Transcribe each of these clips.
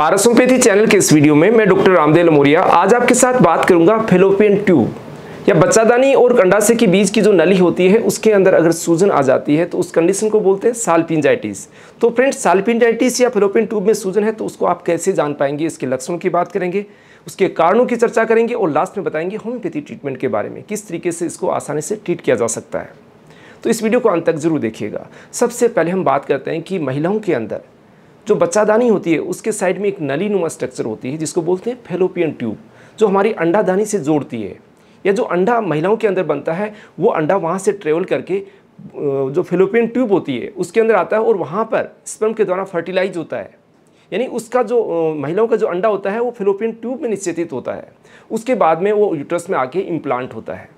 पारसोपैथी channel के इस video में मैं डॉक्टर रामदेव लमोरिया आज आपके साथ बात करूंगा फेलोपियन ट्यूब या बच्चादानी और कंडासे के बीच की जो नली होती है उसके अंदर अगर सूजन आ जाती है तो उस कंडीशन को बोलते हैं सालपिनजाइटिस तो फ्रेंड्स सालपिनजाइटिस या फेलोपियन ट्यूब में सूजन है तो उसको आप कैसे जान पाएंगे इसके लक्षणों की बात करेंगे उसके कारणों की चर्चा करेंगे और लास्ट में बताएंगे होम्योपैथी ट्रीटमेंट के बारे में किस तरीके से इसको आसानी से ट्रीट किया जा सकता है तो इस वीडियो को अंत तक जरूर देखिएगा सबसे पहले हम बात करते हैं कि महिलाओं के अंदर जो बच्चादानी होती है उसके साइड में एक नली नुमा स्ट्रक्चर होती है जिसको बोलते हैं फेलोपियन ट्यूब जो हमारी अंडादानी से जोड़ती है या जो अंडा महिलाओं के अंदर बनता है वो अंडा वहाँ से ट्रेवल करके जो फेलोपियन ट्यूब होती है उसके अंदर आता है और वहाँ पर स्पर्म के द्वारा फर्टिलाइज होता है यानी उसका जो महिलाओं का जो अंडा होता है वो फेलोपियन ट्यूब में निश्चेतित होता है उसके बाद में वो यूट्रस में आके इम्प्लांट होता है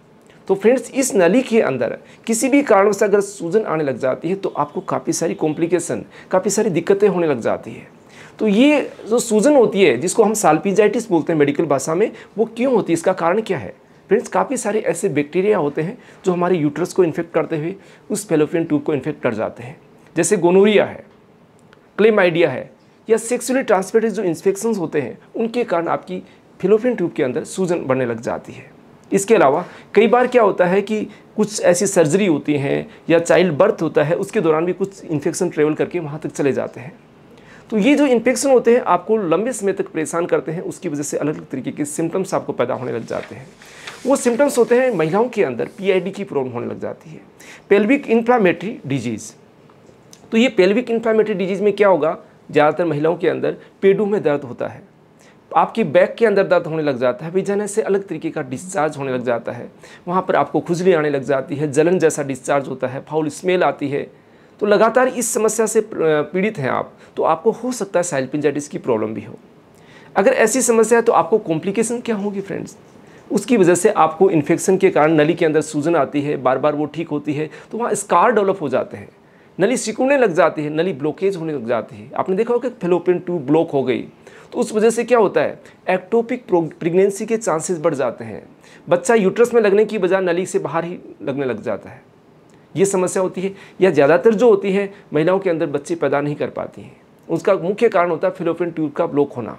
तो फ्रेंड्स इस नली के अंदर किसी भी कारण से अगर सूजन आने लग जाती है तो आपको काफ़ी सारी कॉम्प्लिकेशन काफ़ी सारी दिक्कतें होने लग जाती है तो ये जो सूजन होती है जिसको हम साल्पिजाइटिस बोलते हैं मेडिकल भाषा में वो क्यों होती है इसका कारण क्या है फ्रेंड्स काफ़ी सारे ऐसे बैक्टीरिया होते हैं जो हमारे यूट्रस को इन्फेक्ट करते हुए उस फेलोफियन ट्यूब को इन्फेक्ट कर जाते हैं जैसे गोनोरिया है क्लेमाइडिया है या सेक्सुअली ट्रांसमिटेड जो इन्फेक्शंस होते हैं उनके कारण आपकी फिलोपियन ट्यूब के अंदर सूजन बढ़ने लग जाती है इसके अलावा कई बार क्या होता है कि कुछ ऐसी सर्जरी होती हैं या चाइल्ड बर्थ होता है उसके दौरान भी कुछ इन्फेक्शन ट्रेवल करके वहाँ तक चले जाते हैं तो ये जो इन्फेक्शन होते हैं आपको लंबे समय तक परेशान करते हैं उसकी वजह से अलग अलग तरीके के सिम्टम्स आपको पैदा होने लग जाते हैं वो सिम्टम्स होते हैं महिलाओं के अंदर पीआईडी की प्रॉब्लम होने लग जाती है पेल्विक इन्फ्लामेटरी डिजीज़ तो ये पेल्विक इन्फ्लामेटरी डिजीज़ में क्या होगा ज़्यादातर महिलाओं के अंदर पेडू में दर्द होता है आपकी बैक के अंदर दर्द होने लग जाता है विजन से अलग तरीके का डिस्चार्ज होने लग जाता है वहाँ पर आपको खुजली आने लग जाती है जलन जैसा डिस्चार्ज होता है फाउल स्मेल आती है तो लगातार इस समस्या से पीड़ित हैं आप तो आपको हो सकता है साइलपिनजाइटिस की प्रॉब्लम भी हो अगर ऐसी समस्या है तो आपको कॉम्प्लिकेशन क्या होगी फ्रेंड्स उसकी वजह से आपको इन्फेक्शन के कारण नली के अंदर सूजन आती है बार बार वो ठीक होती है तो वहाँ स्कार डेवलप हो जाते हैं नली सिकुड़ने लग जाती है नली ब्लॉकेज होने लग जाती है आपने देखा होगा कि फेलोपियन ट्यूब ब्लॉक हो गई तो उस वजह से क्या होता है एक्टोपिक प्रेगनेंसी के चांसेस बढ़ जाते हैं बच्चा यूट्रस में लगने की बजाय नली से बाहर ही लगने लग जाता है ये समस्या होती है या ज़्यादातर जो होती है महिलाओं के अंदर बच्चे पैदा नहीं कर पाती हैं उसका मुख्य कारण होता है फिलोपिन ट्यूब का ब्लॉक होना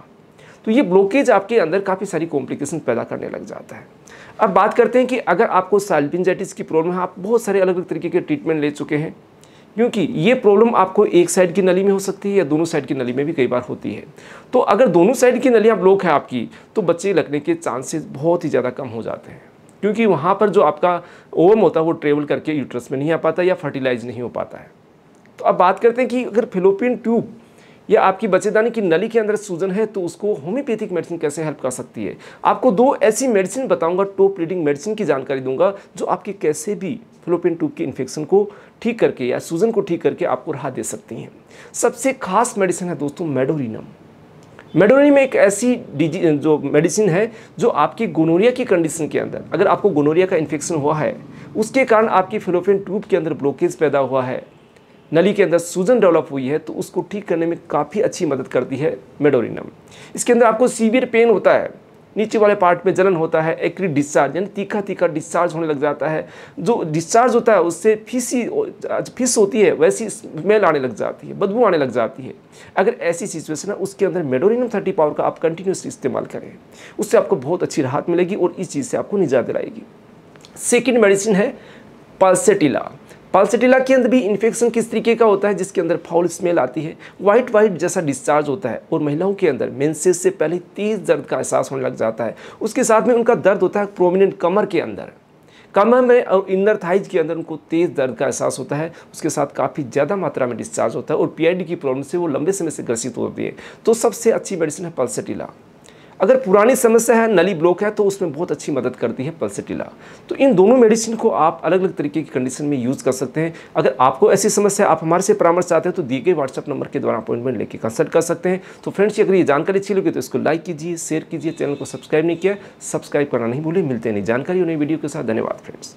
तो ये ब्लॉकेज आपके अंदर काफ़ी सारी कॉम्प्लिकेशन पैदा करने लग जाता है अब बात करते हैं कि अगर आपको साल्पिनजाइटिस की प्रॉब्लम है आप बहुत सारे अलग अलग तरीके के ट्रीटमेंट ले चुके हैं क्योंकि ये प्रॉब्लम आपको एक साइड की नली में हो सकती है या दोनों साइड की नली में भी कई बार होती है तो अगर दोनों साइड की नलियाँ ब्लॉक है आपकी तो बच्चे लगने के चांसेस बहुत ही ज़्यादा कम हो जाते हैं क्योंकि वहाँ पर जो आपका ओवम होता है वो ट्रेवल करके यूट्रस में नहीं आ पाता या फर्टिलाइज नहीं हो पाता है तो अब बात करते हैं कि अगर फिलोपियन ट्यूब या आपकी बच्चेदानी की नली के अंदर सूजन है तो उसको होम्योपैथिक मेडिसिन कैसे हेल्प कर सकती है आपको दो ऐसी मेडिसिन बताऊंगा टॉप लीडिंग मेडिसिन की जानकारी दूंगा जो आपके कैसे भी फ्लोपिन ट्यूब के इन्फेक्शन को ठीक करके या सूजन को ठीक करके आपको राहत दे सकती हैं सबसे खास मेडिसिन है दोस्तों मेडोरिनम मेडोरिनम एक ऐसी जो मेडिसिन है जो आपकी गोनोरिया की कंडीशन के अंदर अगर आपको गोनोरिया का इन्फेक्शन हुआ है उसके कारण आपकी फिलोपिन ट्यूब के अंदर ब्लॉकेज पैदा हुआ है नली के अंदर सूजन डेवलप हुई है तो उसको ठीक करने में काफ़ी अच्छी मदद करती है मेडोरिनम इसके अंदर आपको सीवियर पेन होता है नीचे वाले पार्ट में जलन होता है एक्री डिस्चार्ज यानी तीखा तीखा डिस्चार्ज होने लग जाता है जो डिस्चार्ज होता है उससे फीसी फिस होती है वैसी स्मेल आने लग जाती है बदबू आने लग जाती है अगर ऐसी सिचुएशन है उसके अंदर मेडोरिनम थर्टी पावर का आप कंटिन्यूसली इस्तेमाल करें उससे आपको बहुत अच्छी राहत मिलेगी और इस चीज़ से आपको निजात दिलाएगी सेकेंड मेडिसिन है पालसेटिला पालसेटिला के अंदर भी इन्फेक्शन किस तरीके का होता है जिसके अंदर फाउल स्मेल आती है वाइट वाइट जैसा डिस्चार्ज होता है और महिलाओं के अंदर मेंसेस से पहले तेज दर्द का एहसास होने लग जाता है उसके साथ में उनका दर्द होता है प्रोमिनेंट कमर के अंदर कमर में और इनर थाइज के अंदर उनको तेज़ दर्द का एहसास होता है उसके साथ काफ़ी ज़्यादा मात्रा में डिस्चार्ज होता है और पीआईडी की प्रॉब्लम से वो लंबे समय से ग्रसित होती है तो सबसे अच्छी मेडिसिन है पल्सेटिला अगर पुरानी समस्या है नली ब्लॉक है तो उसमें बहुत अच्छी मदद करती है पल्सटीला तो इन दोनों मेडिसिन को आप अलग अलग तरीके की कंडीशन में यूज़ कर सकते हैं अगर आपको ऐसी समस्या आप हमारे से परामर्श चाहते हैं तो दिए गए व्हाट्सअप नंबर के द्वारा अपॉइंटमेंट लेकर कंसल्ट कर सकते हैं तो फ्रेंड्स अगर ये जानकारी अच्छी लगी तो इसको लाइक कीजिए शेयर कीजिए चैनल को सब्सक्राइब नहीं किया सब्सक्राइब करना नहीं भूलें मिलते नहीं जानकारी उन्हें वीडियो के साथ धन्यवाद फ्रेंड्स